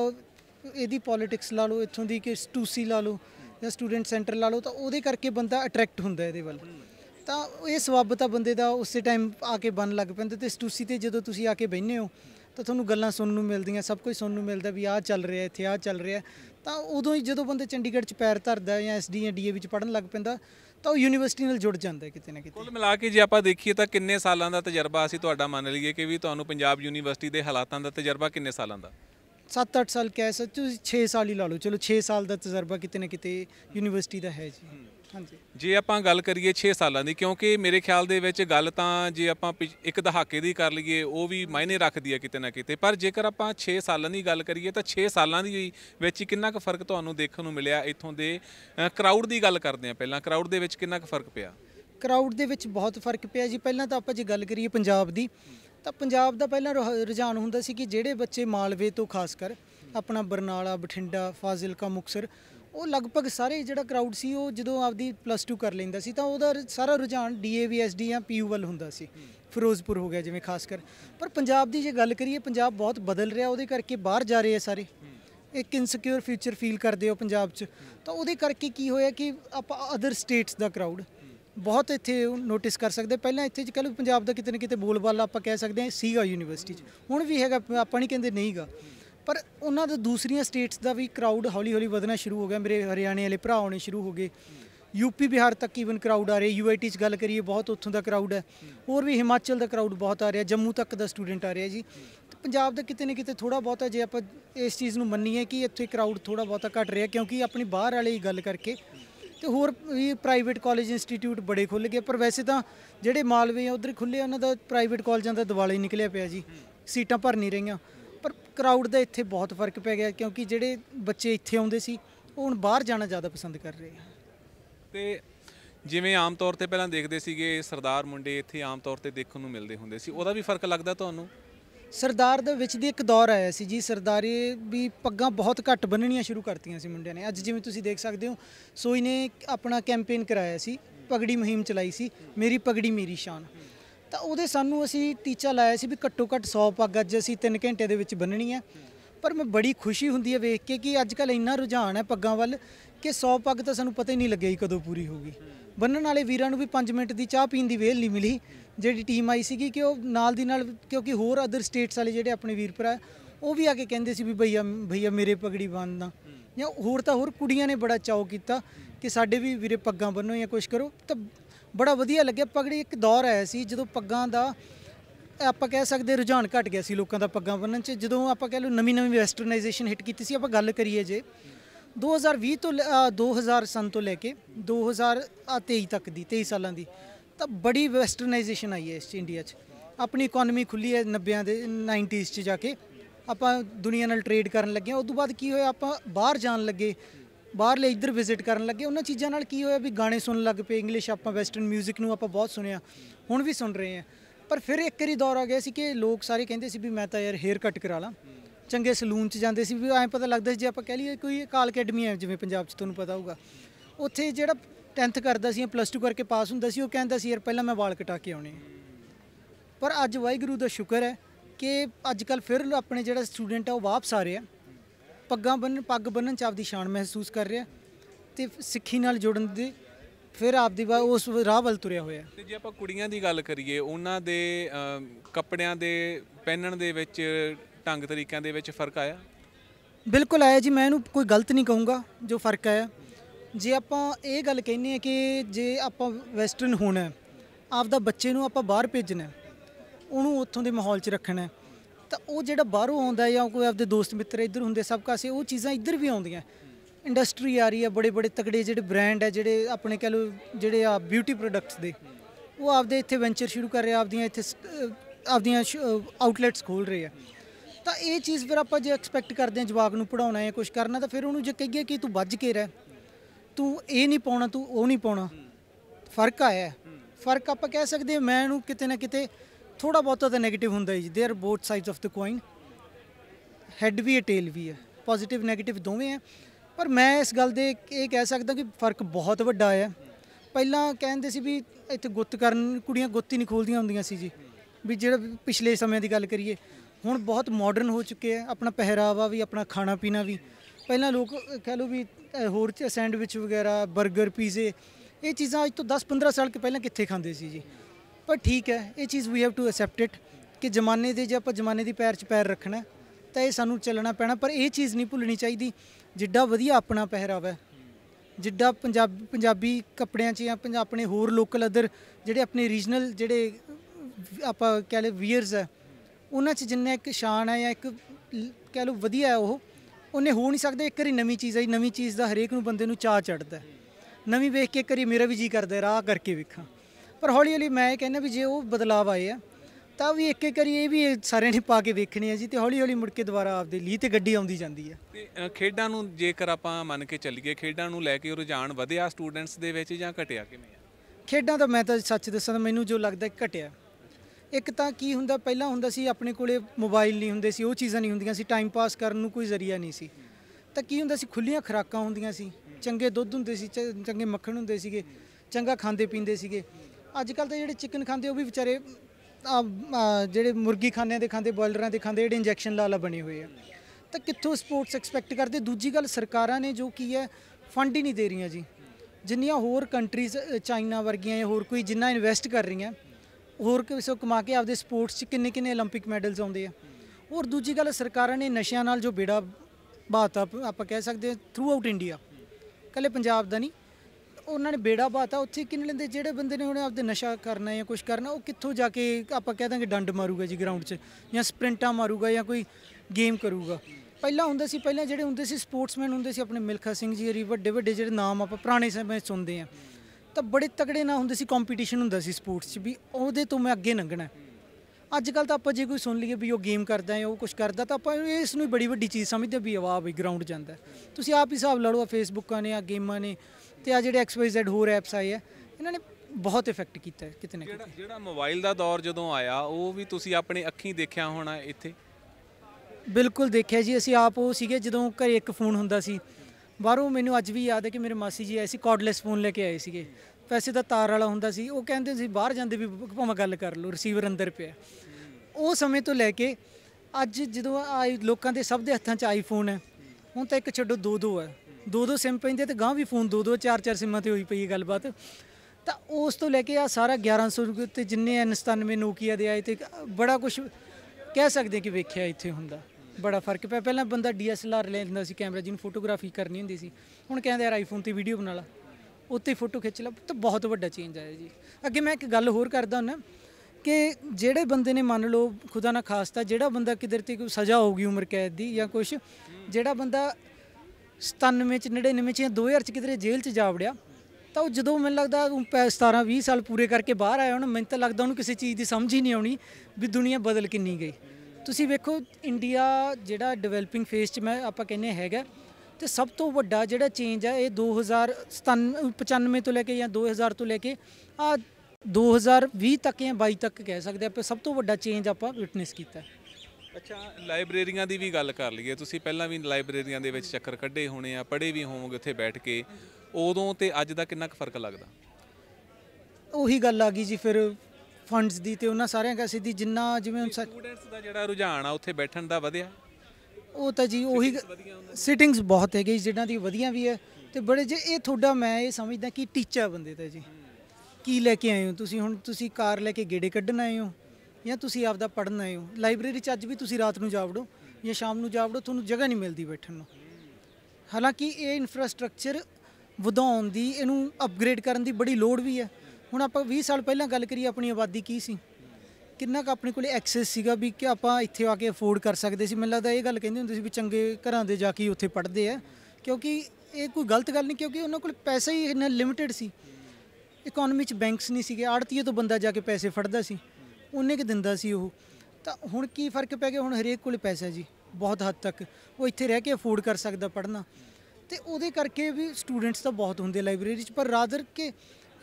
ਇਹਦੀ ਪੋਲਿਟਿਕਸ ਲਾ ਲਓ ਇੱਥੋਂ ਦੀ ਕਿ ਸਟੂਸੀ ਲਾ ਲਓ ਜਾਂ ਸਟੂਡੈਂਟ ਸੈਂਟਰ ਲਾ ਲਓ ਤਾਂ ਉਹਦੇ ਕਰਕੇ ਬੰਦਾ ਅਟਰੈਕਟ ਹੁੰਦਾ ਇਹਦੇ ਵੱਲ ਤਾਂ ਇਹ ਸਵੱਬ ਤਾਂ ਬੰਦੇ ਦਾ ਉਸੇ ਟਾਈਮ ਆ ਕੇ ਬਣ ਲੱਗ ਪੈਂਦਾ ਤੇ ਸਟੂਸੀ ਤੇ ਜਦੋਂ ਤੁਸੀਂ ਆ ਕੇ ਬੈੰਨੇ ਹੋ ਤਾਂ ਤੁਹਾਨੂੰ ਗੱਲਾਂ ਸੁਣਨ ਨੂੰ ਮਿਲਦੀਆਂ ਸਭ ਕੁਝ ਸੁਣਨ ਨੂੰ ਮਿਲਦਾ ਵੀ ਆਹ ਚੱਲ ਰਿਹਾ ਇੱਥੇ ਆਹ ਚੱਲ ਰਿਹਾ ਤਾਂ ਉਦੋਂ ਹੀ ਜਦੋਂ ਬੰਦੇ ਚੰਡੀਗੜ੍ਹ 'ਚ ਪੈਰ ਧਰਦਾ ਜਾਂ ਐਸਡੀ ਜਾਂ ਡੀਏ ਵਿੱਚ ਪੜਨ ਲੱਗ ਪੈਂਦਾ ਤਾਂ ਉਹ ਯੂਨੀਵਰਸਿਟੀ ਨਾਲ ਜੁੜ ਜਾਂਦਾ ਕਿਤੇ ਨਾ ਕਿਤੇ ਕੁੱਲ ਮਿਲਾ ਕੇ ਜੇ ਆਪਾਂ ਦੇਖੀਏ ਤਾਂ ਕਿੰਨੇ ਸਾਲਾਂ ਦਾ ਤਜਰਬਾ ਅਸੀਂ ਤੁਹਾਡਾ ਮੰਨ ਲਈਏ ਕਿ ਵੀ ਤੁਹਾਨੂੰ ਪੰਜਾਬ ਯੂਨੀਵਰਸਿਟੀ ਦੇ ਹਾਲਾਤਾਂ ਦਾ ਤਜਰਬਾ ਕਿੰਨੇ ਸਾਲਾਂ ਦਾ 7-8 ਸਾਲ ਕਹਿ ਸਕਦੇ ਤੁਸੀਂ 6 ਸਾਲ ਹੀ ਲਾ ਲਓ ਚਲੋ 6 ਸਾਲ ਦਾ ਤਜਰਬਾ ਕਿਤੇ ਨਾ ਕਿਤੇ ਯੂਨੀਵਰਸਿਟੀ ਦਾ ਹੈ ਜੀ ਹਾਂਜੀ ਜੇ ਆਪਾਂ ਗੱਲ ਕਰੀਏ 6 ਸਾਲਾਂ ਦੀ ਕਿਉਂਕਿ ਮੇਰੇ ਖਿਆਲ ਦੇ ਵਿੱਚ ਗੱਲ ਤਾਂ ਜੇ ਆਪਾਂ ਇੱਕ ਦਹਾਕੇ ਦੀ ਕਰ ਲਈਏ ਉਹ ਵੀ ਮਾਇਨੇ ਰੱਖਦੀ ਹੈ ਕਿਤੇ ਨਾ ਕਿਤੇ ਪਰ ਜੇਕਰ ਆਪਾਂ 6 ਸਾਲਾਂ ਦੀ ਗੱਲ ਕਰੀਏ ਤਾਂ 6 ਸਾਲਾਂ ਦੀ ਵਿੱਚ ਕਿੰਨਾ ਕੁ ਫਰਕ ਤੁਹਾਨੂੰ ਦੇਖਣ ਨੂੰ ਮਿਲਿਆ ਇੱਥੋਂ ਦੇ ਕਰਾਊਡ ਦੀ ਗੱਲ ਕਰਦੇ ਆ ਪਹਿਲਾਂ ਕਰਾਊਡ ਦੇ ਵਿੱਚ ਕਿੰਨਾ ਕੁ ਫਰਕ ਪਿਆ ਕਰਾਊਡ ਦੇ ਵਿੱਚ ਬਹੁਤ ਫਰਕ ਪਿਆ ਜੀ ਪਹਿਲਾਂ ਤਾਂ ਆਪਾਂ ਜੇ ਗੱਲ ਕਰੀਏ ਪੰਜਾਬ ਦੀ ਤਾਂ ਪੰਜਾਬ ਦਾ ਪਹਿਲਾਂ ਰੁਝਾਨ ਹੁੰਦਾ ਸੀ ਕਿ ਜਿਹੜੇ ਬੱਚੇ ਮਾਲਵੇ ਤੋਂ ਖਾਸ ਕਰ ਆਪਣਾ ਬਰਨਾਲਾ ਬਠਿੰਡਾ ਫਾਜ਼ਿਲਕਾ ਮੁਕਸਰ ਉਹ ਲਗਭਗ ਸਾਰੇ ਜਿਹੜਾ ਕਰਾਊਡ ਸੀ ਉਹ ਜਦੋਂ ਆਪਦੀ ਪਲੱਸ 2 ਕਰ ਲੈਂਦਾ ਸੀ ਤਾਂ ਉਹਦਾ ਸਾਰਾ ਰੁਝਾਨ ਡੀਏਵੀਐਸਡੀ ਜਾਂ ਪੀਯੂ ਵੱਲ ਹੁੰਦਾ ਸੀ ਫਿਰੋਜ਼ਪੁਰ ਹੋ ਗਿਆ ਜਿਵੇਂ ਖਾਸ ਕਰ ਪਰ ਪੰਜਾਬ ਦੀ ਜੇ ਗੱਲ ਕਰੀਏ ਪੰਜਾਬ ਬਹੁਤ ਬਦਲ ਰਿਹਾ ਉਹਦੇ ਕਰਕੇ ਬਾਹਰ ਜਾ ਰਹੇ ਆ ਸਾਰੇ ਇੱਕ ਇਨਸਿਕਿਉਰ ਫਿਊਚਰ ਫੀਲ ਕਰਦੇ ਹੋ ਪੰਜਾਬ 'ਚ ਤਾਂ ਉਹਦੇ ਕਰਕੇ ਕੀ ਹੋਇਆ ਕਿ ਆਪਾਂ ਅਦਰ ਸਟੇਟਸ ਦਾ ਕਰਾਊਡ ਬਹੁਤ ਇੱਥੇ ਨੋਟਿਸ ਕਰ ਸਕਦੇ ਪਹਿਲਾਂ ਇੱਥੇ ਕਹਿੰਦੇ ਪੰਜਾਬ ਦਾ ਕਿਤੇ ਨਾ ਕਿਤੇ ਬੋਲਬਾਲਾ ਆਪਾਂ ਕਹਿ ਸਕਦੇ ਹਾਂ ਸੀਗਾ ਯੂਨੀਵਰਸਿਟੀ 'ਚ ਹੁਣ ਵੀ ਹੈਗਾ ਆਪਾਂ ਨਹੀਂ ਕਹਿੰਦੇ ਨਹੀਂਗਾ ਪਰ ਉਹਨਾਂ ਦੇ ਦੂਸਰੀਆਂ ਸਟੇਟਸ ਦਾ ਵੀ ਕਰਾਊਡ ਹੌਲੀ-ਹੌਲੀ ਵਧਣਾ ਸ਼ੁਰੂ ਹੋ ਗਿਆ ਮੇਰੇ ਹਰਿਆਣੇ ਵਾਲੇ ਭਰਾ ਆਉਣੇ ਸ਼ੁਰੂ ਹੋ ਗਏ ਯੂਪੀ ਬਿਹਾਰ ਤੱਕ ਇਵਨ ਕਰਾਊਡ ਆ ਰਿਹਾ ਯੂਆਈਟੀ 'ਚ ਗੱਲ ਕਰੀਏ ਬਹੁਤ ਉੱਥੋਂ ਦਾ ਕਰਾਊਡ ਹੈ ਹੋਰ ਵੀ ਹਿਮਾਚਲ ਦਾ ਕਰਾਊਡ ਬਹੁਤ ਆ ਰਿਹਾ ਜੰਮੂ ਤੱਕ ਦਾ ਸਟੂਡੈਂਟ ਆ ਰਿਹਾ ਜੀ ਪੰਜਾਬ ਦਾ ਕਿਤੇ ਨਾ ਕਿਤੇ ਥੋੜਾ ਬਹੁਤਾ ਜੇ ਆਪਾਂ ਇਸ ਚੀਜ਼ ਨੂੰ ਮੰਨੀਏ ਕਿ ਇੱਥੇ ਕਰਾਊਡ ਥੋੜਾ ਬਹੁਤਾ ਘਟ ਰਿਹਾ ਕਿਉਂਕਿ ਆਪਣੀ ਬਾਹਰ ਵਾਲੇ ਹੀ ਗੱਲ ਕਰਕੇ ਤੇ ਹੋਰ ਵੀ ਪ੍ਰਾਈਵੇਟ ਕਾਲਜ ਇੰਸਟੀਚਿਊਟ ਬੜੇ ਖੁੱਲ ਗਏ ਪਰ ਵੈਸੇ ਤਾਂ ਜਿਹੜੇ ਮਾਲਵੇ ਆ ਉਧਰ ਖੁੱਲੇ ਉਹਨਾਂ ਦਾ ਪ੍ਰਾਈਵੇਟ ਕਾਲਜਾਂ ਦਾ ਦਿਵਾਲਾ ਹੀ ਨਿਕਲਿਆ ਪਿਆ ਜੀ ਸੀਟਾਂ ਭਰ ਨਹੀਂ ਰਹੀਆਂ ਕਰਾਊਡ ਦਾ ਇੱਥੇ ਬਹੁਤ ਫਰਕ ਪੈ ਗਿਆ ਕਿਉਂਕਿ ਜਿਹੜੇ ਬੱਚੇ ਇੱਥੇ ਆਉਂਦੇ ਸੀ ਉਹ ਹੁਣ ਬਾਹਰ ਜਾਣਾ ਜ਼ਿਆਦਾ ਪਸੰਦ ਕਰ ਰਹੇ ਆ ਤੇ ਜਿਵੇਂ ਆਮ ਤੌਰ ਤੇ ਪਹਿਲਾਂ ਦੇਖਦੇ ਸੀਗੇ ਸਰਦਾਰ ਮੁੰਡੇ ਇੱਥੇ ਆਮ ਤੌਰ ਤੇ ਦੇਖਣ ਨੂੰ ਮਿਲਦੇ ਹੁੰਦੇ ਸੀ ਉਹਦਾ ਵੀ ਫਰਕ ਲੱਗਦਾ ਤੁਹਾਨੂੰ ਸਰਦਾਰ ਦੇ ਵਿੱਚ ਦੀ ਇੱਕ ਦੌਰ ਆਇਆ ਸੀ ਜੀ ਸਰਦਾਰੀ ਵੀ ਪੱਗਾਂ ਬਹੁਤ ਘੱਟ ਬੰਨਣੀਆਂ ਸ਼ੁਰੂ ਕਰਤੀਆਂ ਸੀ ਮੁੰਡਿਆਂ ਨੇ ਅੱਜ ਜਿਵੇਂ ਤੁਸੀਂ ਦੇਖ ਸਕਦੇ ਹੋ ਸੋਈ ਨੇ ਆਪਣਾ ਕੈਂਪੇਨ ਕਰਾਇਆ ਸੀ ਪਗੜੀ ਮੁਹਿੰਮ ਚਲਾਈ ਸੀ ਮੇਰੀ ਪਗੜੀ ਮੇਰੀ ਸ਼ਾਨ ਤਾਂ ਉਹਦੇ ਸਾਨੂੰ ਅਸੀਂ ਟੀਚਾ ਲਾਇਆ ਸੀ ਵੀ ਘੱਟੋ ਘੱਟ 100 ਪੱਗ ਅੱਜ ਅਸੀਂ 3 ਘੰਟੇ ਦੇ ਵਿੱਚ ਬੰਨਣੀ ਆ ਪਰ ਮੈਂ ਬੜੀ ਖੁਸ਼ੀ ਹੁੰਦੀ ਹੈ ਵੇਖ ਕੇ ਕਿ ਅੱਜ ਕੱਲ ਇੰਨਾ ਰੁਝਾਨ ਹੈ ਪੱਗਾਂ ਵੱਲ ਕਿ 100 ਪੱਗ ਤਾਂ ਸਾਨੂੰ ਪਤਾ ਹੀ ਨਹੀਂ ਲੱਗਿਆ ਕਦੋਂ ਪੂਰੀ ਹੋਊਗੀ ਬੰਨਣ ਵਾਲੇ ਵੀਰਾਂ ਨੂੰ ਵੀ 5 ਮਿੰਟ ਦੀ ਚਾਹ ਪੀਣ ਦੀ ਵੇਲ ਨਹੀਂ ਮਿਲੀ ਜਿਹੜੀ ਟੀਮ ਆਈ ਸੀਗੀ ਕਿ ਉਹ ਨਾਲ ਦੀ ਨਾਲ ਕਿਉਂਕਿ ਹੋਰ ਅਦਰ ਸਟੇਟਸ ਵਾਲੇ ਜਿਹੜੇ ਆਪਣੇ ਵੀਰ ਭਰਾ ਉਹ ਵੀ ਆ ਕੇ ਕਹਿੰਦੇ ਸੀ ਵੀ ਭਈਆ ਭਈਆ ਮੇਰੇ ਪਗੜੀ ਬੰਨਦਾ ਜਾਂ ਹੋਰ ਤਾਂ ਹੋਰ ਕੁੜੀਆਂ ਨੇ ਬੜਾ ਚਾਅ ਕੀਤਾ ਕਿ ਸਾਡੇ ਵੀ ਵੀਰੇ ਪੱਗਾਂ ਬੰਨੋ ਜਾਂ ਕੁਝ ਕਰੋ ਤਾਂ ਬੜਾ ਵਧੀਆ ਲੱਗਿਆ ਪਗੜੀ ਇੱਕ ਦੌਰ ਆਇਆ ਸੀ ਜਦੋਂ ਪੱਗਾਂ ਦਾ ਆਪਾਂ ਕਹਿ ਸਕਦੇ ਰੁਝਾਨ ਘਟ ਗਿਆ ਸੀ ਲੋਕਾਂ ਦਾ ਪੱਗਾਂ ਬੰਨਣ 'ਚ ਜਦੋਂ ਆਪਾਂ ਕਹਿ ਲਓ ਨਵੀਂ ਨਵੀਂ ਵੈਸਟਰਨਾਈਜੇਸ਼ਨ ਹਿੱਟ ਕੀਤੀ ਸੀ ਆਪਾਂ ਗੱਲ ਕਰੀਏ ਜੇ 2020 ਤੋਂ 2000 ਸਨ ਤੋਂ ਲੈ ਕੇ 2023 ਤੱਕ ਦੀ 23 ਸਾਲਾਂ ਦੀ ਤਾਂ ਬੜੀ ਵੈਸਟਰਨਾਈਜੇਸ਼ਨ ਆਈ ਹੈ ਇਸ ਇੰਡੀਆ 'ਚ ਆਪਣੀ ਇਕਨੋਮੀ ਖੁੱਲੀ ਹੈ 90 ਦੇ 90s 'ਚ ਜਾ ਕੇ ਆਪਾਂ ਦੁਨੀਆ ਨਾਲ ਟ੍ਰੇਡ ਕਰਨ ਲੱਗੇ ਉਸ ਤੋਂ ਬਾਅਦ ਕੀ ਹੋਇਆ ਆਪਾਂ ਬਾਹਰ ਜਾਣ ਲੱਗੇ ਬਾਹਰਲੇ ਇੱਧਰ ਵਿਜ਼ਿਟ ਕਰਨ ਲੱਗੇ ਉਹਨਾਂ ਚੀਜ਼ਾਂ ਨਾਲ ਕੀ ਹੋਇਆ ਵੀ ਗਾਣੇ ਸੁਣਨ ਲੱਗ ਪਏ ਇੰਗਲਿਸ਼ ਆਪਾਂ ਵੈਸਟਰਨ 뮤직 ਨੂੰ ਆਪਾਂ ਬਹੁਤ ਸੁਣਿਆ ਹੁਣ ਵੀ ਸੁਣ ਰਹੇ ਆ ਪਰ ਫਿਰ ਇੱਕ ਵਾਰੀ ਦੌਰ ਆ ਗਿਆ ਸੀ ਕਿ ਲੋਕ ਸਾਰੇ ਕਹਿੰਦੇ ਸੀ ਵੀ ਮੈਂ ਤਾਂ ਯਾਰ ਹੇਅਰ ਕੱਟ ਕਰਾ ਲਾਂ ਚੰਗੇ ਸਲੂਨ 'ਚ ਜਾਂਦੇ ਸੀ ਵੀ ਐ ਪਤਾ ਲੱਗਦਾ ਸੀ ਜੇ ਆਪਾਂ ਕਹਿ ਲਈਏ ਕੋਈ ਕਾਲ ਅਕੈਡਮੀ ਹੈ ਜਿਵੇਂ ਪੰਜਾਬ 'ਚ ਤੁਹਾਨੂੰ ਪਤਾ ਹੋਊਗਾ ਉੱਥੇ ਜਿਹੜਾ 10th ਕਰਦਾ ਸੀ ਪਲੱਸ 2 ਕਰਕੇ ਪਾਸ ਹੁੰਦਾ ਸੀ ਉਹ ਕਹਿੰਦਾ ਸੀ ਯਾਰ ਪਹਿਲਾਂ ਮੈਂ ਵਾਲ ਕਟਾ ਕੇ ਆਉਣੇ ਪਰ ਅੱਜ ਵਾਹਿਗੁਰੂ ਦਾ ਸ਼ੁਕਰ ਹੈ ਕਿ ਅੱਜ ਕੱਲ ਫਿਰ ਆਪਣੇ ਜਿਹੜਾ ਸਟੂਡੈਂਟ ਆ ਉਹ ਵਾਪਸ ਆ ਰਿਹਾ ਪੱਗਾਂ ਬੰਨ ਪੱਗ ਬੰਨਣ ਚ ਆਪਦੀ ਸ਼ਾਨ ਮਹਿਸੂਸ ਕਰ ਰਿਹਾ ਤੇ ਸਿੱਖੀ ਨਾਲ ਜੁੜਨ ਦੇ ਫਿਰ ਆਪਦੀ ਉਸ ਰਾਹ ਵੱਲ ਤੁਰਿਆ ਹੋਇਆ ਤੇ ਜੇ ਆਪਾਂ ਕੁੜੀਆਂ ਦੀ ਗੱਲ ਕਰੀਏ ਉਹਨਾਂ ਦੇ ਕੱਪੜਿਆਂ ਦੇ ਪਹਿਨਣ ਦੇ ਵਿੱਚ ਢੰਗ ਤਰੀਕਿਆਂ ਦੇ ਵਿੱਚ ਫਰਕ ਆਇਆ ਬਿਲਕੁਲ ਆਇਆ ਜੀ ਮੈਂ ਇਹਨੂੰ ਕੋਈ ਗਲਤ ਨਹੀਂ ਕਹੂੰਗਾ ਜੋ ਫਰਕ ਆਇਆ ਜੇ ਆਪਾਂ ਇਹ ਗੱਲ ਕਹਿੰਨੇ ਆ ਕਿ ਜੇ ਆਪਾਂ ਵੈਸਟਰਨ ਹੋਣਾ ਆਪਦਾ ਬੱਚੇ ਨੂੰ ਆਪਾਂ ਬਾਹਰ ਭੇਜਣਾ ਉਹਨੂੰ ਉੱਥੋਂ ਦੇ ਮਾਹੌਲ 'ਚ ਰੱਖਣਾ ਤਾਂ ਉਹ ਜਿਹੜਾ ਬਾਹਰੋਂ ਆਉਂਦਾ ਜਾਂ ਕੋਈ ਆਪਦੇ ਦੋਸਤ ਮਿੱਤਰ ਇੱਧਰ ਹੁੰਦੇ ਸਭ ਕਾਸੇ ਉਹ ਚੀਜ਼ਾਂ ਇੱਧਰ ਵੀ ਆਉਂਦੀਆਂ ਇੰਡਸਟਰੀ ਆ ਰਹੀ ਹੈ ਬੜੇ ਬੜੇ ਤਕੜੇ ਜਿਹੜੇ ਬ੍ਰਾਂਡ ਹੈ ਜਿਹੜੇ ਆਪਣੇ ਕਹ ਲੋ ਜਿਹੜੇ ਆ ਬਿਊਟੀ ਪ੍ਰੋਡਕਟਸ ਦੇ ਉਹ ਆਪਦੇ ਇੱਥੇ ਵੈਂਚਰ ਸ਼ੁਰੂ ਕਰ ਰਹੇ ਆਪਦੀਆਂ ਇੱਥੇ ਆਪਦੀਆਂ ਆਊਟਲੈਟਸ ਖੋਲ ਰਹੇ ਆ ਤਾਂ ਇਹ ਚੀਜ਼ ਫਿਰ ਆਪਾਂ ਜੇ ਐਕਸਪੈਕਟ ਕਰਦੇ ਆ ਜਵਾਕ ਨੂੰ ਪੜਾਉਣਾ ਹੈ ਕੁਝ ਕਰਨਾ ਤਾਂ ਫਿਰ ਉਹਨੂੰ ਜੇ ਕਹੀਏ ਕਿ ਤੂੰ ਵੱਜ ਕੇ ਰਹਿ ਤੂੰ ਇਹ ਨਹੀਂ ਪਾਉਣਾ ਤੂੰ ਉਹ ਨਹੀਂ ਪਾਉਣਾ ਫਰਕ ਆਇਆ ਫਰਕ ਆਪਾਂ ਕਹਿ ਸਕਦੇ ਮੈਂ ਇਹਨੂੰ ਕਿਤੇ ਨਾ ਕਿਤੇ ਥੋੜਾ ਬਹੁਤਾ ਤਾਂ 네ਗੇਟਿਵ ਹੁੰਦਾ ਜੀ there both sides of the coin head ਵੀ ਹੈ ਟੇਲ ਵੀ ਹੈ ਪੋਜ਼ਿਟਿਵ 네ਗੇਟਿਵ ਦੋਵੇਂ ਆ ਪਰ ਮੈਂ ਇਸ ਗੱਲ ਦੇ ਇਹ ਕਹਿ ਸਕਦਾ ਕਿ ਫਰਕ ਬਹੁਤ ਵੱਡਾ ਆ ਪਹਿਲਾਂ ਕਹਿੰਦੇ ਸੀ ਵੀ ਇੱਥੇ ਗੁੱਤ ਕਰਨ ਕੁੜੀਆਂ ਗੁੱਤ ਹੀ ਨਹੀਂ ਖੋਲਦੀਆਂ ਹੁੰਦੀਆਂ ਸੀ ਜੀ ਵੀ ਜਿਹੜਾ ਪਿਛਲੇ ਸਮੇਂ ਦੀ ਗੱਲ ਕਰੀਏ ਹੁਣ ਬਹੁਤ ਮਾਡਰਨ ਹੋ ਚੁੱਕੇ ਆ ਆਪਣਾ ਪਹਿਰਾਵਾ ਵੀ ਆਪਣਾ ਖਾਣਾ ਪੀਣਾ ਵੀ ਪਹਿਲਾਂ ਲੋਕ ਕਹ ਲੋ ਵੀ ਹੋਰ ਸੈਂਡਵਿਚ ਵਗੈਰਾ 버ਗਰ ਪੀਜ਼ੇ ਇਹ ਚੀਜ਼ਾਂ ਅੱਜ ਤੋਂ 10-15 ਸਾਲ ਪਹਿਲਾਂ ਕਿੱਥੇ ਖਾਂਦੇ ਸੀ ਜੀ ਪਰ ਠੀਕ ਹੈ ਇਹ ਚੀਜ਼ ਵੀ ਹੈਵ ਟੂ ਅਕਸੈਪਟ ਇਟ ਕਿ ਜ਼ਮਾਨੇ ਦੇ ਜੇ ਆਪਾਂ ਜ਼ਮਾਨੇ ਦੀ ਪੈਰ 'ਚ ਪੈਰ ਰੱਖਣਾ ਤਾਂ ਇਹ ਸਾਨੂੰ ਚੱਲਣਾ ਪੈਣਾ ਪਰ ਇਹ ਚੀਜ਼ ਨਹੀਂ ਭੁੱਲਣੀ ਚਾਹੀਦੀ ਜਿੱਡਾ ਵਧੀਆ ਆਪਣਾ ਪਹਿਰਾਵਾ ਜਿੱਡਾ ਪੰਜਾਬੀ ਪੰਜਾਬੀ ਕੱਪੜਿਆਂ 'ਚ ਜਾਂ ਪੰਜਾਬ ਆਪਣੇ ਹੋਰ ਲੋਕਲ ਅਦਰ ਜਿਹੜੇ ਆਪਣੇ ਰੀਜਨਲ ਜਿਹੜੇ ਆਪਾਂ ਕਹ ਲੈ ਵੀਅਰਸ ਹੈ ਉਹਨਾਂ 'ਚ ਜਿੰਨੇ ਇੱਕ ਸ਼ਾਨ ਹੈ ਜਾਂ ਇੱਕ ਕਹ ਲਓ ਵਧੀਆ ਹੈ ਉਹ ਉਹਨੇ ਹੋ ਨਹੀਂ ਸਕਦਾ ਇੱਕ ਵਾਰੀ ਨਵੀਂ ਚੀਜ਼ ਆਈ ਨਵੀਂ ਚੀਜ਼ ਦਾ ਹਰੇਕ ਨੂੰ ਬੰਦੇ ਨੂੰ ਚਾਹ ਚੜਦਾ ਨਵੀਂ ਵੇਖ ਕੇ ਕਰੀ ਮੇਰਾ ਵੀ ਜੀ ਕਰਦਾ ਰਾਹ ਕਰਕੇ ਵੇਖਾਂ ਪਰ ਹੌਲੀ ਹੌਲੀ ਮੈਂ ਕਹਿੰਦਾ ਵੀ ਜੇ ਉਹ ਬਦਲਾਅ ਆਏ ਆ ਤਾਂ ਵੀ ਇੱਕ ਇੱਕ ਕਰੀ ਇਹ ਵੀ ਸਾਰਿਆਂ ਨੇ ਪਾ ਕੇ ਵੇਖਣੀ ਆ ਜੀ ਤੇ ਹੌਲੀ ਹੌਲੀ ਮੁੜ ਕੇ ਦੁਬਾਰਾ ਆਪਦੇ ਲਈ ਤੇ ਗੱਡੀ ਆਉਂਦੀ ਜਾਂਦੀ ਆ ਤੇ ਖੇਡਾਂ ਨੂੰ ਜੇਕਰ ਆਪਾਂ ਮੰਨ ਕੇ ਚੱਲੀਏ ਖੇਡਾਂ ਨੂੰ ਲੈ ਕੇ ਰੁਝਾਨ ਵਧਿਆ ਸਟੂਡੈਂਟਸ ਦੇ ਵਿੱਚ ਜਾਂ ਘਟਿਆ ਕਿਵੇਂ ਆ ਖੇਡਾਂ ਤਾਂ ਮੈਂ ਤਾਂ ਸੱਚ ਦੱਸਾਂ ਤਾਂ ਮੈਨੂੰ ਜੋ ਲੱਗਦਾ ਘਟਿਆ ਇੱਕ ਤਾਂ ਕੀ ਹੁੰਦਾ ਪਹਿਲਾਂ ਹੁੰਦਾ ਸੀ ਆਪਣੇ ਕੋਲੇ ਮੋਬਾਈਲ ਨਹੀਂ ਹੁੰਦੇ ਸੀ ਉਹ ਚੀਜ਼ਾਂ ਨਹੀਂ ਹੁੰਦੀਆਂ ਸੀ ਟਾਈਮ ਪਾਸ ਕਰਨ ਨੂੰ ਕੋਈ ਜ਼ਰੀਆ ਨਹੀਂ ਸੀ ਤਾਂ ਕੀ ਹੁੰਦਾ ਸੀ ਖੁੱਲੀਆਂ ਖਰਾਕਾਂ ਹੁੰਦੀਆਂ ਸੀ ਚੰਗੇ ਦੁੱਧ ਹੁੰਦੇ ਸੀ ਚੰਗੇ ਮੱਖਣ ਹੁੰਦੇ ਸੀਗੇ ਚੰਗਾ ਖਾਂਦੇ ਪੀਂਦੇ ਸੀਗੇ ਅੱਜ ਕੱਲ ਤਾਂ ਜਿਹੜੇ ਚਿਕਨ ਖਾਂਦੇ ਉਹ ਵੀ ਵਿਚਾਰੇ ਜਿਹੜੇ ਮੁਰਗੀ ਖਾਨਿਆਂ ਦੇ ਖਾਂਦੇ ਬੋਇਲਰਾਂ ਦੇ ਖਾਂਦੇ ਜਿਹੜੇ ਇੰਜੈਕਸ਼ਨ ਲਾ ਲਾ ਬਣੇ ਹੋਏ ਆ ਤਾਂ ਕਿੱਥੋਂ ਸਪੋਰਟਸ ਐਕਸਪੈਕਟ ਕਰਦੇ ਦੂਜੀ ਗੱਲ ਸਰਕਾਰਾਂ ਨੇ ਜੋ ਕੀ ਹੈ ਫੰਡ ਹੀ ਨਹੀਂ ਦੇ ਰਹੀਆਂ ਜੀ ਜਿੰਨੀਆਂ ਹੋਰ ਕੰਟਰੀਜ਼ ਚਾਈਨਾ ਵਰਗੀਆਂ ਜਾਂ ਹੋਰ ਕੋਈ ਜਿੰਨਾ ਇਨਵੈਸਟ ਕਰ ਰਹੀਆਂ ਹੋਰ ਕਿਸੇ ਕਮਾ ਕੇ ਆਪਦੇ ਸਪੋਰਟਸ 'ਚ ਕਿੰਨੇ ਕਿੰਨੇ 올림픽 ਮੈਡਲਸ ਆਉਂਦੇ ਆ ਔਰ ਦੂਜੀ ਗੱਲ ਸਰਕਾਰਾਂ ਨੇ ਨਸ਼ਿਆਂ ਨਾਲ ਜੋ ਬੇੜਾ ਬਾਤ ਆਪਾਂ ਕਹਿ ਸਕਦੇ ਥਰੂ ਆਊਟ ਇੰਡੀਆ ਕੱਲੇ ਪੰਜਾਬ ਦਾ ਨਹੀਂ ਉਹਨਾਂ ਨੇ ਬੇੜਾ ਬਾਤਾ ਉੱਥੇ ਕਿੰਨ ਲੈਂਦੇ ਜਿਹੜੇ ਬੰਦੇ ਨੇ ਉਹਨੇ ਆਪਦੇ ਨਸ਼ਾ ਕਰਨਾ ਜਾਂ ਕੁਝ ਕਰਨਾ ਉਹ ਕਿੱਥੋਂ ਜਾ ਕੇ ਆਪਾਂ ਕਹਿ ਦਾਂਗੇ ਡੰਡ ਮਾਰੂਗਾ ਜੀ ਗਰਾਊਂਡ 'ਚ ਜਾਂ ਸਪ੍ਰਿੰਟਾਂ ਮਾਰੂਗਾ ਜਾਂ ਕੋਈ ਗੇਮ ਕਰੂਗਾ ਪਹਿਲਾਂ ਹੁੰਦੇ ਸੀ ਪਹਿਲਾਂ ਜਿਹੜੇ ਹੁੰਦੇ ਸੀ ਸਪੋਰਟਸਮੈਨ ਹੁੰਦੇ ਸੀ ਆਪਣੇ ਮਿਲਖਾ ਸਿੰਘ ਜੀ ਰੀ ਵੱਡੇ ਵੱਡੇ ਜਿਹੜੇ ਨਾਮ ਆਪਾਂ ਪੁਰਾਣੇ ਸਮੇਂ ਸੁਣਦੇ ਆ ਤਾਂ ਬੜੇ ਤਕੜੇ ਨਾ ਹੁੰਦੇ ਸੀ ਕੰਪੀਟੀਸ਼ਨ ਹੁੰਦਾ ਸੀ ਸਪੋਰਟਸ 'ਚ ਵੀ ਉਹਦੇ ਤੋਂ ਮੈਂ ਅੱਗੇ ਲੰਘਣਾ ਅੱਜ ਕੱਲ ਤਾਂ ਆਪਾਂ ਜੇ ਕੋਈ ਸੁਣ ਲਈਏ ਵੀ ਉਹ ਗੇਮ ਕਰਦਾ ਹੈ ਉਹ ਕੁਝ ਕਰਦਾ ਤਾਂ ਆਪਾਂ ਇਸ ਨੂੰ ਬੜੀ ਵੱਡੀ ਚੀਜ਼ ਸਮਝਦੇ ਵੀ ਆਵਾ ਵੀ ਗਰਾਊਂਡ ਜਾਂਦਾ ਤੁਸੀਂ ਆਪ ਹਿਸਾਬ ਲਾ ਲਓ ਫੇਸਬੁੱਕਾਂ ਨੇ ਆ ਗੇਮਾਂ ਨੇ ਤੇ ਆ ਜਿਹੜੇ ਐਕਸਵਾਈਜ਼ਡ ਹੋਰ ਐਪਸ ਆਏ ਆ ਇਹਨਾਂ ਨੇ ਬਹੁਤ ਇਫੈਕਟ ਕੀਤਾ ਹੈ ਕਿਤਨੇ ਜਿਹੜਾ ਜਿਹੜਾ ਮੋਬਾਈਲ ਦਾ ਦੌਰ ਜਦੋਂ ਆਇਆ ਉਹ ਵੀ ਤੁਸੀਂ ਆਪਣੇ ਅੱਖੀਂ ਦੇਖਿਆ ਹੋਣਾ ਇੱਥੇ ਬਿਲਕੁਲ ਦੇਖਿਆ ਜੀ ਅਸੀਂ ਆਪ ਉਹ ਸੀਗੇ ਜਦੋਂ ਘਰੇ ਇੱਕ ਫੋਨ ਹੁੰਦਾ ਸੀ ਬਾਹਰੋਂ ਮੈਨੂੰ ਅੱਜ ਵੀ ਯਾਦ ਹੈ ਕਿ ਮੇਰੇ ਮਾਸੀ ਜੀ ਆਏ ਸੀ ਕਾਰਡਲੈਸ ਫੋਨ ਲੈ ਕੇ ਆਏ ਸੀਗੇ ਪੈਸੇ ਦਾ ਤਾਰ ਵਾਲਾ ਹੁੰਦਾ ਸੀ ਉਹ ਕਹਿੰਦੇ ਸੀ ਬਾਹਰ ਜਾਂਦੇ ਵੀ ਭਾਵੇਂ ਗੱਲ ਕਰ ਲਓ ਰਿਸੀਵਰ ਅੰਦਰ ਪਿਆ ਉਹ ਸਮੇਂ ਤੋਂ ਲੈ ਕੇ ਅੱਜ ਜਦੋਂ ਲੋਕਾਂ ਦੇ ਸਭ ਦੇ ਹੱਥਾਂ 'ਚ ਆਈਫੋਨ ਹੈ ਹੁਣ ਤਾਂ ਇੱਕ ਛੱਡੋ ਦੋ ਦੋ ਹੈ ਦੋ ਦੋ ਸਿਮ ਪੈਂਦੇ ਤੇ ਗਾਂ ਵੀ ਫੋਨ ਦੋ ਦੋ ਚਾਰ ਚਾਰ ਸਿਮਾਂ ਤੇ ਹੋਈ ਪਈ ਗੱਲਬਾਤ ਤਾਂ ਉਸ ਤੋਂ ਲੈ ਕੇ ਆ ਸਾਰਾ 1100 ਤੇ ਜਿੰਨੇ ਐਨ 97 ਨੋਕੀਆ ਦੇ ਆਏ ਤੇ ਬੜਾ ਕੁਝ ਕਹਿ ਸਕਦੇ ਕਿ ਵੇਖਿਆ ਇੱਥੇ ਹੁੰਦਾ ਬੜਾ ਫਰਕ ਪਿਆ ਪਹਿਲਾਂ ਬੰਦਾ ਡੀਐਸਐਲਆਰ ਲੈ ਲੈਂਦਾ ਸੀ ਕੈਮਰਾ ਜਿਹਨੂੰ ਫੋਟੋਗ੍ਰਾਫੀ ਕਰਨੀ ਹੁੰਦੀ ਸੀ ਹੁਣ ਕਹਿੰਦੇ ਆ ਆਈਫੋਨ ਤੇ ਵੀਡੀਓ ਬਣਾ ਲਾ ਉੱਤੇ ਫੋਟੋ ਖਿੱਚ ਲਾ ਤਾਂ ਬਹੁਤ ਵੱਡਾ ਚੇਂਜ ਆਇਆ ਜੀ ਅੱਗੇ ਮੈਂ ਇੱਕ ਗੱਲ ਹੋਰ ਕਰਦਾ ਹੁੰਨਾ ਕਿ ਜਿਹੜੇ ਬੰਦੇ ਨੇ ਮੰਨ ਲਓ ਖੁਦਾ ਨਾ ਖਾਸਤਾ ਜਿਹੜਾ ਬੰਦਾ ਤੇ ਕੋਈ ਸਜ਼ਾ ਹੋਊਗੀ ਉਮਰ ਕੈਦ ਦੀ ਜਾਂ ਕੁਝ ਜਿਹੜਾ ਬੰਦਾ 97 ਚ 99 ਚ 2000 ਚ ਕਿਧਰੇ ਜੇਲ੍ਹ ਚ ਜਾ ਵੜਿਆ ਤਾਂ ਉਹ ਜਦੋਂ ਮੈਨੂੰ ਲੱਗਦਾ 17 20 ਸਾਲ ਪੂਰੇ ਕਰਕੇ ਬਾਹਰ ਆਇਆ ਹੁਣ ਮੈਨੂੰ ਤਾਂ ਲੱਗਦਾ ਉਹਨੂੰ ਕਿਸੇ ਚੀਜ਼ ਦੀ ਸਮਝ ਹੀ ਨਹੀਂ ਆਉਣੀ ਵੀ ਦੁਨੀਆ ਬਦਲ ਕਿੰਨੀ ਗਈ ਤੁਸੀਂ ਵੇਖੋ ਇੰਡੀਆ ਜਿਹੜਾ ਡਿਵੈਲਪਿੰਗ ਫੇਸ 'ਚ ਮੈਂ ਆਪਾਂ ਕਹਿੰਨੇ ਹੈਗਾ ਤੇ ਸਭ ਤੋਂ ਵੱਡਾ ਜਿਹੜਾ ਚੇਂਜ ਹੈ ਇਹ 2095 ਤੋਂ ਲੈ ਕੇ ਜਾਂ 2000 ਤੋਂ ਲੈ ਕੇ ਆ 2020 ਤੱਕ ਜਾਂ 22 ਤੱਕ ਕਹਿ ਸਕਦੇ ਆਪਾਂ ਸਭ ਤੋਂ ਵੱਡਾ ਚੇਂਜ ਆਪਾਂ ਵਿਟਨੈਸ ਕੀਤਾ ਅੱਛਾ ਲਾਇਬ੍ਰੇਰੀਆਂ ਦੀ ਵੀ ਗੱਲ ਕਰ ਲਈਏ ਤੁਸੀਂ ਪਹਿਲਾਂ ਵੀ ਲਾਇਬ੍ਰੇਰੀਆਂ ਦੇ ਵਿੱਚ ਚੱਕਰ ਕੱਢੇ ਹੋਣੇ ਆ ਪੜ੍ਹੇ ਵੀ ਹੋਵੋਗੇ ਉੱਥੇ ਬੈਠ ਕੇ ਉਦੋਂ ਤੇ ਅੱਜ ਦਾ ਕਿੰਨਾ ਕੁ ਫਰਕ ਲੱਗਦਾ ਉਹੀ ਗੱਲ ਆ ਗਈ ਜੀ ਫਿਰ ਫੰਡਸ ਦੀ ਤੇ ਉਹਨਾਂ ਸਾਰਿਆਂ ਦਾ ਸਿੱਧੀ ਜਿੰਨਾ ਜਿਵੇਂ ਸਟੂਡੈਂਟਸ ਦਾ ਜਿਹੜਾ ਰੁਝਾਨ ਆ ਉੱਥੇ ਬੈਠਣ ਦਾ ਵਧਿਆ ਉਹ ਤਾਂ ਜੀ ਉਹੀ ਸਿਟਿੰਗਸ ਬਹੁਤ ਹੈਗੇ ਜਿਨ੍ਹਾਂ ਦੀ ਵਧੀਆਂ ਵੀ ਹੈ ਤੇ ਬੜੇ ਜੇ ਇਹ ਤੁਹਾਡਾ ਮੈਂ ਇਹ ਸਮਝਦਾ ਕਿ ਟੀਚਾ ਬੰਦੇ ਤਾਂ ਜੀ ਕੀ ਲੈ ਕੇ ਆਏ ਹੋ ਤੁਸੀਂ ਹੁਣ ਤੁਸੀਂ ਕਾਰ ਲੈ ਕੇ ਗੇੜੇ ਕੱਢਣ ਆਏ ਹੋ ਜਾਂ ਤੁਸੀਂ ਆਪਦਾ ਪੜਨ ਆਏ ਹੋ ਲਾਇਬ੍ਰੇਰੀ 'ਚ ਅੱਜ ਵੀ ਤੁਸੀਂ ਰਾਤ ਨੂੰ ਜਾਵੜੋ ਜਾਂ ਸ਼ਾਮ ਨੂੰ ਜਾਵੜੋ ਤੁਹਾਨੂੰ ਜਗ੍ਹਾ ਨਹੀਂ ਮਿਲਦੀ ਬੈਠਣ ਨੂੰ ਹਾਲਾਂਕਿ ਇਹ ਇਨਫਰਾਸਟ੍ਰਕਚਰ ਵਧਾਉਣ ਦੀ ਇਹਨੂੰ ਅਪਗ੍ਰੇਡ ਕਰਨ ਦੀ ਬੜੀ ਲੋੜ ਵੀ ਹੈ ਹੁਣ ਆਪਾਂ 20 ਸਾਲ ਪਹਿਲਾਂ ਗੱਲ ਕਰੀ ਆਪਣੀ ਆਬਾਦੀ ਕੀ ਸੀ ਕਿੰਨਾ ਕੁ ਆਪਣੇ ਕੋਲੇ ਐਕਸੈਸ ਸੀਗਾ ਵੀ ਕਿ ਆਪਾਂ ਇੱਥੇ ਆ ਕੇ ਅਫੋਰਡ ਕਰ ਸਕਦੇ ਸੀ ਮੈਨੂੰ ਲੱਗਦਾ ਇਹ ਗੱਲ ਕਹਿੰਦੇ ਹੁੰਦੇ ਸੀ ਵੀ ਚੰਗੇ ਘਰਾਂ ਦੇ ਜਾ ਕੇ ਉੱਥੇ ਪੜਦੇ ਆ ਕਿਉਂਕਿ ਇਹ ਕੋਈ ਗਲਤ ਗੱਲ ਨਹੀਂ ਕਿਉਂਕਿ ਉਹਨਾਂ ਕੋਲ ਪੈਸਾ ਹੀ ਇੰਨਾ ਲਿਮਿਟਿਡ ਸੀ ਇਕਨੋਮੀ ਚ ਬੈਂਕਸ ਨਹੀਂ ਸੀਗੇ ਆੜਤੀਏ ਤੋਂ ਬੰਦਾ ਜਾ ਕੇ ਪੈਸੇ ਫੜਦਾ ਸੀ ਉਹਨੇ ਕਿ ਦਿੰਦਾ ਸੀ ਉਹ ਤਾਂ ਹੁਣ ਕੀ ਫਰਕ ਪੈ ਗਿਆ ਹੁਣ ਹਰੇਕ ਕੋਲ ਪੈਸਾ ਜੀ ਬਹੁਤ ਹੱਦ ਤੱਕ ਉਹ ਇੱਥੇ ਰਹਿ ਕੇ ਅਫੋਰਡ ਕਰ ਸਕਦਾ ਪੜ੍ਹਨਾ ਤੇ ਉਹਦੇ ਕਰਕੇ ਵੀ ਸਟੂਡੈਂਟਸ ਤਾਂ ਬਹੁਤ ਹੁੰਦੇ ਲਾਇਬ੍ਰੇਰੀ 'ਚ ਪਰ ਰਾਦਰ ਕਿ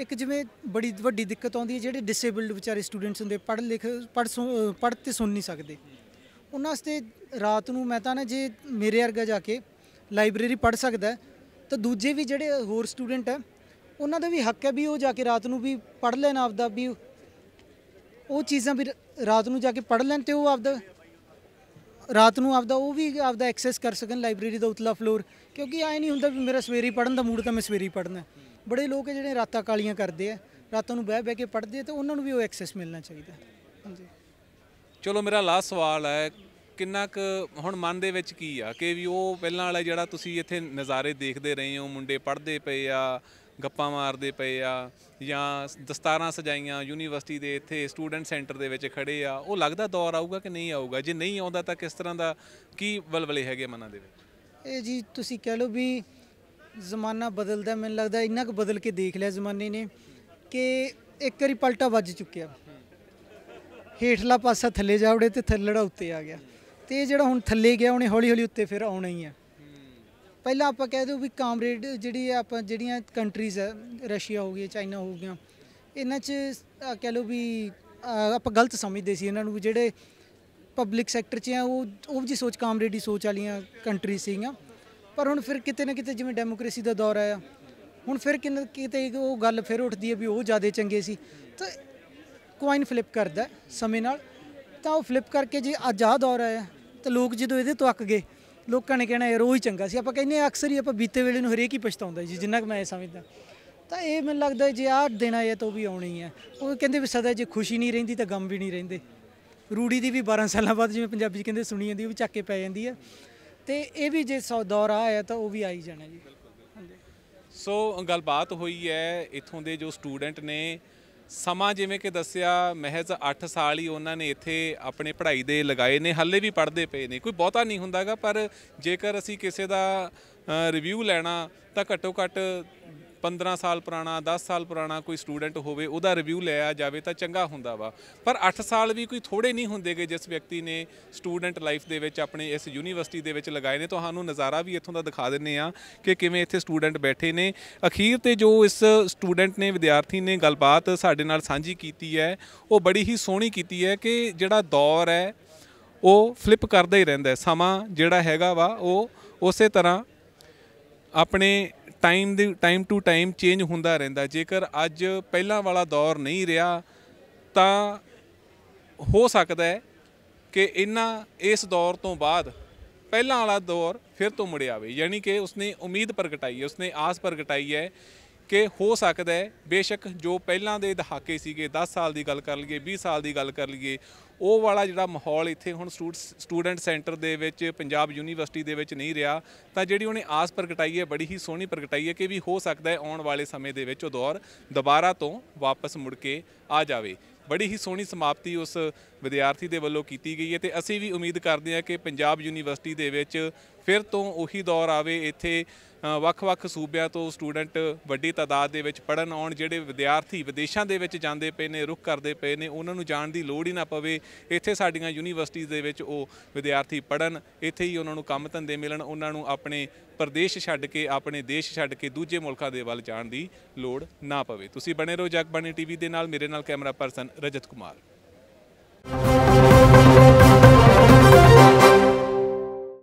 ਇੱਕ ਜਿਵੇਂ ਬੜੀ ਵੱਡੀ ਦਿੱਕਤ ਆਉਂਦੀ ਹੈ ਜਿਹੜੇ ਡਿਸੇਬਲਡ ਵਿਚਾਰੇ ਸਟੂਡੈਂਟਸ ਹੁੰਦੇ ਪੜ੍ਹ ਲਿਖ ਪੜ੍ਹ ਪੜ੍ਹ ਤੇ ਸੁਣ ਨਹੀਂ ਸਕਦੇ ਉਹਨਾਂ ਵਾਸਤੇ ਰਾਤ ਨੂੰ ਮੈਂ ਤਾਂ ਨਾ ਜੇ ਮੇਰੇ ਵਰਗਾ ਜਾ ਕੇ ਲਾਇਬ੍ਰੇਰੀ ਪੜ੍ਹ ਸਕਦਾ ਤਾਂ ਦੂਜੇ ਵੀ ਜਿਹੜੇ ਹੋਰ ਸਟੂਡੈਂਟ ਹੈ ਉਹਨਾਂ ਦਾ ਵੀ ਹੱਕ ਹੈ ਵੀ ਉਹ ਜਾ ਕੇ ਰਾਤ ਨੂੰ ਵੀ ਪੜ੍ਹ ਲੈਣ ਆਪਦਾ ਵੀ ਉਹ ਚੀਜ਼ਾਂ ਵੀ ਰਾਤ ਨੂੰ ਜਾ ਕੇ ਪੜ੍ਹ ਲੈਣ ਤੇ ਉਹ ਆਪਦਾ ਰਾਤ ਨੂੰ ਆਪਦਾ ਉਹ ਵੀ ਆਪਦਾ ਐਕਸੈਸ ਕਰ ਸਕਣ ਲਾਇਬ੍ਰੇਰੀ ਦਾ ਉਤਲਾ ਫਲੋਰ ਕਿਉਂਕਿ ਐ ਨਹੀਂ ਹੁੰਦਾ ਵੀ ਮੇਰਾ ਸਵੇਰੀ ਪੜਨ ਦਾ ਮੂਡ ਤਾਂ ਮੈਂ ਸਵੇਰੀ ਪੜਨਾ ਬੜੇ ਲੋਕ ਜਿਹੜੇ ਰਾਤਾਂ ਕਾਲੀਆਂ ਕਰਦੇ ਆ ਰਾਤਾਂ ਨੂੰ ਬਹਿ ਬਹਿ ਕੇ ਪੜਦੇ ਆ ਤੇ ਉਹਨਾਂ ਨੂੰ ਵੀ ਉਹ ਐਕਸੈਸ ਮਿਲਣਾ ਚਾਹੀਦਾ ਹਾਂਜੀ ਚਲੋ ਮੇਰਾ ਲਾਸਟ ਸਵਾਲ ਹੈ ਕਿੰਨਾ ਕੁ ਹੁਣ ਮਨ ਦੇ ਵਿੱਚ ਕੀ ਆ ਕਿ ਵੀ ਉਹ ਪਹਿਲਾਂ ਵਾਲਾ ਜਿਹੜਾ ਤੁਸੀਂ ਇੱਥੇ ਨਜ਼ਾਰੇ ਦੇਖਦੇ ਰਹੇ ਹੋ ਮੁੰਡੇ ਪੜਦੇ ਪਏ ਆ ਗੱਪਾਂ ਮਾਰਦੇ ਪਏ ਆ ਜਾਂ ਦਸਤਾਰਾਂ ਸਜਾਈਆਂ ਯੂਨੀਵਰਸਿਟੀ ਦੇ ਇੱਥੇ ਸਟੂਡੈਂਟ ਸੈਂਟਰ ਦੇ ਵਿੱਚ ਖੜੇ ਆ ਉਹ ਲੱਗਦਾ ਦੌਰ ਆਊਗਾ ਕਿ ਨਹੀਂ ਆਊਗਾ ਜੇ ਨਹੀਂ ਆਉਂਦਾ ਤਾਂ ਕਿਸ ਤਰ੍ਹਾਂ ਦਾ ਕੀ ਬਲਬਲੇ ਹੈਗੇ ਮਨਾਂ ਦੇ ਵਿੱਚ ਇਹ ਜੀ ਤੁਸੀਂ ਕਹਿ ਲਓ ਵੀ ਜ਼ਮਾਨਾ ਬਦਲਦਾ ਮੈਨੂੰ ਲੱਗਦਾ ਇੰਨਾ ਕੁ ਬਦਲ ਕੇ ਦੇਖ ਲਿਆ ਜ਼ਮਾਨੇ ਨੇ ਕਿ ਇੱਕ ਵਾਰੀ ਪਲਟਾ ਵੱਜ ਚੁੱਕਿਆ ਹੇਠਲਾ ਪਾਸਾ ਥੱਲੇ ਜਾ ਉੜੇ ਤੇ ਥੱਲੜਾ ਉੱਤੇ ਆ ਗਿਆ ਤੇ ਜਿਹੜਾ ਹੁਣ ਥੱਲੇ ਗਿਆ ਉਹਨੇ ਹੌਲੀ ਹੌਲੀ ਉੱਤੇ ਫਿਰ ਆਉਣਾ ਹੀ ਆ ਪਹਿਲਾਂ ਆਪਾਂ ਕਹਿ ਦਿਓ ਵੀ ਕਾਮਰੇਡ ਜਿਹੜੀ ਆਪਾਂ ਜਿਹੜੀਆਂ ਕੰਟਰੀਜ਼ ਹੈ ਰਸ਼ੀਆ ਹੋ ਗਈ ਚਾਈਨਾ ਹੋ ਗਿਆ ਇਹਨਾਂ 'ਚ ਕਹਿ ਲਓ ਵੀ ਆਪਾਂ ਗਲਤ ਸਮਝਦੇ ਸੀ ਇਹਨਾਂ ਨੂੰ ਜਿਹੜੇ ਪਬਲਿਕ ਸੈਕਟਰ 'ਚ ਆ ਉਹ ਉਹ ਜੀ ਸੋਚ ਕਾਮਰੇਡ ਦੀ ਸੋਚ ਵਾਲੀਆਂ ਕੰਟਰੀ ਸੀਗੀਆਂ ਪਰ ਹੁਣ ਫਿਰ ਕਿਤੇ ਨਾ ਕਿਤੇ ਜਿਵੇਂ ਡੈਮੋਕ੍ਰੇਸੀ ਦਾ ਦੌਰ ਆਇਆ ਹੁਣ ਫਿਰ ਕਿਤੇ ਉਹ ਗੱਲ ਫਿਰ ਉੱਠਦੀ ਹੈ ਵੀ ਉਹ ਜਿਆਦਾ ਚੰਗੇ ਸੀ ਤਾਂ ਕੁਆਇਨ ਫਲਿਪ ਕਰਦਾ ਸਮੇਂ ਨਾਲ ਤਾਂ ਉਹ ਫਲਿਪ ਕਰਕੇ ਜੇ ਅੱਜ ਆ ਦੌਰ ਆਇਆ ਤਾਂ ਲੋਕ ਜਦੋਂ ਇਹਦੇ ਤੋਂ ਅੱਕ ਗਏ ਲੋਕਾਂ ਨੇ ਕਹਿਣਾ ਯਾਰ ਉਹ ਹੀ ਚੰਗਾ ਸੀ ਆਪਾਂ ਕਹਿੰਨੇ ਅਕਸਰ ਹੀ ਆਪਾਂ ਬੀਤੇ ਵੇਲੇ ਨੂੰ ਹਰੇਕ ਹੀ ਪਛਤਾਉਂਦਾ ਜੀ ਜਿੰਨਾ ਕਿ ਮੈਂ ਸਮਝਦਾ ਤਾਂ ਇਹ ਮੈਨੂੰ ਲੱਗਦਾ ਜੇ ਆਹ ਦਿਨ ਆਏ ਤਾਂ ਉਹ ਵੀ ਆਉਣੀ ਹੈ ਉਹ ਕਹਿੰਦੇ ਵੀ ਸਦਾ ਜੇ ਖੁਸ਼ੀ ਨਹੀਂ ਰਹਿੰਦੀ ਤਾਂ ਗਮ ਵੀ ਨਹੀਂ ਰਹਿੰਦੇ ਰੂੜੀ ਦੀ ਵੀ 12 ਸਾਲਾਂ ਬਾਅਦ ਜਿਵੇਂ ਪੰਜਾਬੀ ਕਹਿੰਦੇ ਸੁਣੀ ਜਾਂਦੀ ਉਹ ਵੀ ਚੱਕ ਕੇ ਪੈ ਜਾਂਦੀ ਹੈ ਤੇ ਇਹ ਵੀ ਜੇ ਸੌ ਦੌਰ ਆਇਆ ਤਾਂ ਉਹ ਵੀ ਆਈ ਜਾਣਾ ਜੀ ਸੋ ਗੱਲਬਾਤ ਹੋਈ ਹੈ ਇਥੋਂ ਦੇ ਜੋ ਸਟੂਡੈਂਟ ਨੇ ਸਮਾਂ ਜਿਵੇਂ ਕਿ ਦੱਸਿਆ ਮਹਿਜ਼ 8 ਸਾਲ ਹੀ ਉਹਨਾਂ ਨੇ ਇੱਥੇ ਆਪਣੇ ਪੜ੍ਹਾਈ ਦੇ ਲਗਾਏ ਨੇ ਹਾਲੇ ਵੀ ਪੜ੍ਹਦੇ ਪਏ ਨੇ ਕੋਈ ਬਹੁਤਾ ਨਹੀਂ ਹੁੰਦਾਗਾ ਪਰ ਜੇਕਰ ਅਸੀਂ ਕਿਸੇ ਦਾ ਰਿਵਿਊ ਲੈਣਾ ਤਾਂ ਘੱਟੋ ਘੱਟ 15 ਸਾਲ ਪੁਰਾਣਾ 10 ਸਾਲ ਪੁਰਾਣਾ ਕੋਈ ਸਟੂਡੈਂਟ ਹੋਵੇ ਉਹਦਾ ਰਿਵਿਊ ਲਿਆ ਜਾਵੇ ਤਾਂ ਚੰਗਾ ਹੁੰਦਾ ਵਾ ਪਰ 8 ਸਾਲ ਵੀ ਕੋਈ ਥੋੜੇ ਨਹੀਂ ਹੁੰਦੇਗੇ ਜਿਸ ਵਿਅਕਤੀ ਨੇ ਸਟੂਡੈਂਟ ਲਾਈਫ ਦੇ ਵਿੱਚ ਆਪਣੇ ਇਸ ਯੂਨੀਵਰਸਿਟੀ ਦੇ ਵਿੱਚ ਲਗਾਏ ਨੇ ਤੁਹਾਨੂੰ ਨਜ਼ਾਰਾ ਵੀ ਇੱਥੋਂ ਦਾ ਦਿਖਾ ਦਿੰਨੇ ਆ ਕਿ ਕਿਵੇਂ ਇੱਥੇ ਸਟੂਡੈਂਟ ਬੈਠੇ ਨੇ ਅਖੀਰ ਤੇ ਜੋ ਇਸ ਸਟੂਡੈਂਟ ਨੇ ਵਿਦਿਆਰਥੀ ਨੇ ਗੱਲਬਾਤ ਸਾਡੇ ਨਾਲ ਸਾਂਝੀ ਕੀਤੀ ਹੈ ਉਹ ਬੜੀ ਹੀ ਸੋਹਣੀ ਕੀਤੀ ਹੈ ਕਿ ਜਿਹੜਾ ਦੌਰ ਹੈ ਉਹ ਫਲਿੱਪ ਕਰਦਾ ਹੀ ਰਹਿੰਦਾ ਸਮਾਂ ਜਿਹੜਾ ਹੈਗਾ ਵਾ ਉਹ ਉਸੇ ਤਰ੍ਹਾਂ ਆਪਣੇ ਟਾਈਮ ਦੇ ਟਾਈਮ ਟੂ ਟਾਈਮ ਚੇਂਜ ਹੁੰਦਾ ਰਹਿੰਦਾ ਜੇਕਰ ਅੱਜ ਪਹਿਲਾਂ ਵਾਲਾ ਦੌਰ ਨਹੀਂ ਰਿਹਾ ਤਾਂ ਹੋ ਸਕਦਾ ਹੈ ਕਿ ਇਹਨਾਂ ਇਸ ਦੌਰ ਤੋਂ ਬਾਅਦ ਪਹਿਲਾਂ ਵਾਲਾ ਦੌਰ ਫਿਰ ਤੋਂ ਮੁੜ ਆਵੇ ਯਾਨੀ ਕਿ ਉਸਨੇ ਉਮੀਦ ਪ੍ਰਗਟਾਈ ਹੈ ਉਸਨੇ ਆਸ ਪ੍ਰਗਟਾਈ ਹੈ ਕਿ ਹੋ ਸਕਦਾ ਹੈ ਬੇਸ਼ੱਕ ਜੋ ਪਹਿਲਾਂ ਦੇ ਦਹਾਕੇ ਸੀਗੇ 10 ਸਾਲ ਦੀ ਗੱਲ ਕਰ ਲਈਏ 20 ਸਾਲ ਦੀ ਗੱਲ ਕਰ ਲਈਏ ਉਹ ਵਾਲਾ ਜਿਹੜਾ ਮਾਹੌਲ ਇੱਥੇ ਹੁਣ ਸਟੂਡੈਂਟ ਸੈਂਟਰ ਦੇ ਵਿੱਚ ਪੰਜਾਬ ਯੂਨੀਵਰਸਿਟੀ ਦੇ ਵਿੱਚ ਨਹੀਂ ਰਿਹਾ ਤਾਂ ਜਿਹੜੀ ਉਹਨੇ ਆਸ ਪ੍ਰਗਟਾਈ ਹੈ ਬੜੀ ਹੀ ਸੋਹਣੀ ਪ੍ਰਗਟਾਈ ਹੈ ਕਿ ਵੀ ਹੋ ਸਕਦਾ ਹੈ ਆਉਣ ਵਾਲੇ ਸਮੇਂ ਦੇ ਵਿੱਚ ਉਹ ਦੌਰ ਦੁਬਾਰਾ ਤੋਂ ਵਾਪਸ ਮੁੜ ਕੇ ਆ ਜਾਵੇ ਬੜੀ ਹੀ ਸੋਹਣੀ ਸਮਾਪਤੀ ਉਸ ਵਿਦਿਆਰਥੀ ਦੇ ਵੱਲੋਂ ਕੀਤੀ ਗਈ ਹੈ ਤੇ ਅਸੀਂ ਵੀ ਉਮੀਦ ਕਰਦੇ ਹਾਂ ਕਿ ਪੰਜਾਬ ਯੂਨੀਵਰਸਿਟੀ ਦੇ ਵਿੱਚ ਫਿਰ ਤੋਂ ਉਹੀ ਦੌਰ ਆਵੇ ਇੱਥੇ ਵੱਖ-ਵੱਖ ਸੂਬਿਆਂ ਤੋਂ ਸਟੂਡੈਂਟ ਵੱਡੀ ਤਾਦਾਦ ਦੇ ਵਿੱਚ ਪੜਨ ਆਉਣ ਜਿਹੜੇ ਵਿਦਿਆਰਥੀ ਵਿਦੇਸ਼ਾਂ ਦੇ ਵਿੱਚ ਜਾਂਦੇ ਪਏ ਨੇ ਰੁਕ ਕਰਦੇ ਪਏ ਨੇ ਉਹਨਾਂ ਨੂੰ ਜਾਣ ਦੀ ਲੋੜ ਹੀ ਨਾ ਪਵੇ ਇੱਥੇ ਸਾਡੀਆਂ ਯੂਨੀਵਰਸਿਟੀਆਂ ਦੇ ਵਿੱਚ ਉਹ ਵਿਦਿਆਰਥੀ ਪੜਨ ਇੱਥੇ ਹੀ ਉਹਨਾਂ ਨੂੰ ਕੰਮ ਧੰਦੇ ਮਿਲਣ ਉਹਨਾਂ ਨੂੰ ਆਪਣੇ ਪ੍ਰਦੇਸ਼ ਛੱਡ ਕੇ ਆਪਣੇ ਦੇਸ਼ ਛੱਡ ਕੇ ਦੂਜੇ ਮੁਲਕਾਂ ਦੇ ਵੱਲ ਜਾਣ ਦੀ ਲੋੜ ਨਾ ਪਵੇ ਤੁਸੀਂ ਬਣੇ ਰਹੋ ਜਗਬਾਣੀ ਟੀਵੀ ਦੇ ਨਾਲ ਮੇਰੇ ਨਾਲ ਕੈਮਰਾ ਪਰਸਨ ਰਜਤ ਕੁਮਾਰ